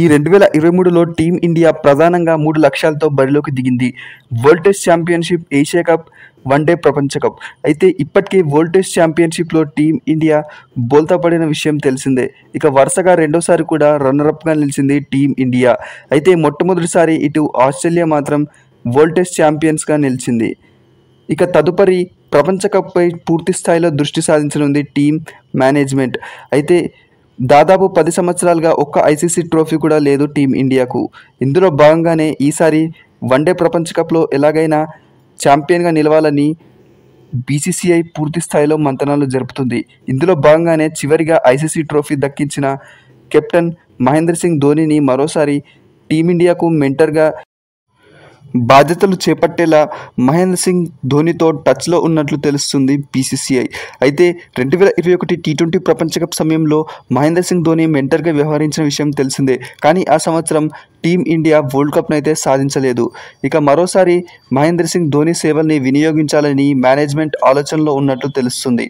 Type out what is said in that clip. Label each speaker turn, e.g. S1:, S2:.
S1: ఈ రెండు వేల ఇరవై మూడులో ఇండియా ప్రధానంగా మూడు లక్ష్యాలతో బరిలోకి దిగింది World Test Championship Asia Cup one day ప్రపంచ కప్ అయితే ఇప్పటికే వరల్డ్ టెస్ట్ ఛాంపియన్షిప్లో టీం ఇండియా బోల్తా పడిన విషయం తెలిసిందే ఇక వరుసగా రెండోసారి కూడా రన్నరప్గా నిలిచింది టీం ఇండియా అయితే మొట్టమొదటిసారి ఇటు ఆస్ట్రేలియా మాత్రం వరల్డ్ టెస్ట్ ఛాంపియన్స్గా నిలిచింది ఇక తదుపరి ప్రపంచ కప్పై పూర్తి స్థాయిలో దృష్టి సాధించనుంది టీం మేనేజ్మెంట్ అయితే దాదాపు పది సంవత్సరాలుగా ఒక్క ఐసీసీ ట్రోఫీ కూడా లేదు టీం ఇండియాకు ఇందులో భాగంగానే ఈసారి వన్డే ప్రపంచ కప్లో ఎలాగైనా ఛాంపియన్గా నిలవాలని బీసీసీఐ పూర్తి స్థాయిలో మంతనాలు జరుపుతుంది ఇందులో భాగంగానే చివరిగా ఐసీసీ ట్రోఫీ దక్కించిన కెప్టెన్ మహేంద్ర సింగ్ ధోనీని మరోసారి టీమిండియాకు మెంటర్గా బాధ్యతలు చేపట్టేలా మహేంద్ర సింగ్ ధోనితో టచ్లో ఉన్నట్లు తెలుస్తుంది బీసీసీఐ అయితే రెండు వేల ఇరవై ఒకటి టీ ట్వంటీ ప్రపంచ కప్ సమయంలో మహేంద్ర సింగ్ ధోని మెంటర్గా వ్యవహరించిన విషయం తెలిసిందే కానీ ఆ సంవత్సరం టీం ఇండియా వరల్డ్ కప్ను అయితే సాధించలేదు ఇక మరోసారి మహేంద్ర సింగ్ ధోని సేవల్ని వినియోగించాలని మేనేజ్మెంట్ ఆలోచనలో ఉన్నట్లు తెలుస్తుంది